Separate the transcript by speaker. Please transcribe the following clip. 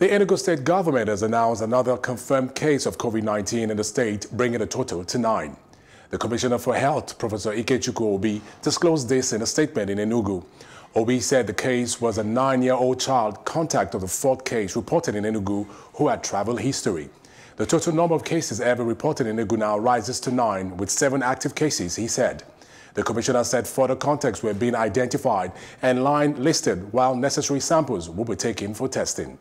Speaker 1: The Enugu state government has announced another confirmed case of COVID-19 in the state, bringing the total to nine. The Commissioner for Health, Professor Ikechukwu Obi, disclosed this in a statement in Enugu. Obi said the case was a nine-year-old child contact of the fourth case reported in Enugu who had travel history. The total number of cases ever reported in Enugu now rises to nine, with seven active cases, he said. The commissioner said further contacts were being identified and line listed while necessary samples will be taken for testing.